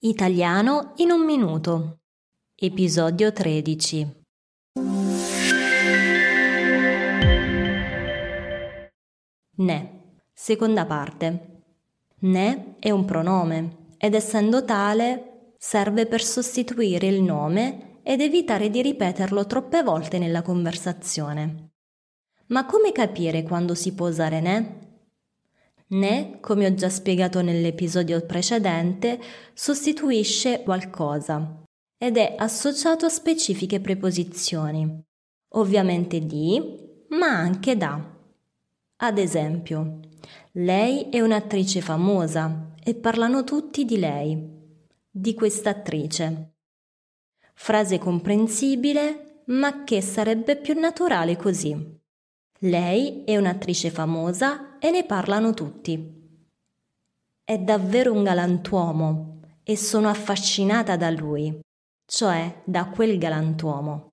Italiano in un minuto. Episodio 13. Ne. Seconda parte. Ne è un pronome ed essendo tale serve per sostituire il nome ed evitare di ripeterlo troppe volte nella conversazione. Ma come capire quando si può usare ne né, come ho già spiegato nell'episodio precedente, sostituisce qualcosa ed è associato a specifiche preposizioni, ovviamente di, ma anche da. Ad esempio, lei è un'attrice famosa e parlano tutti di lei, di quest'attrice. Frase comprensibile, ma che sarebbe più naturale così. Lei è un'attrice famosa e ne parlano tutti. È davvero un galantuomo e sono affascinata da lui, cioè da quel galantuomo.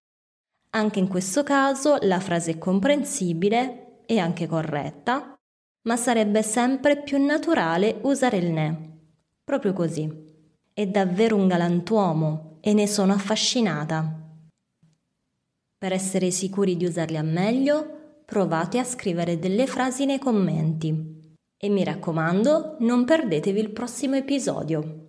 Anche in questo caso la frase è comprensibile e anche corretta, ma sarebbe sempre più naturale usare il ne. Proprio così. È davvero un galantuomo e ne sono affascinata. Per essere sicuri di usarli a meglio, provate a scrivere delle frasi nei commenti. E mi raccomando, non perdetevi il prossimo episodio.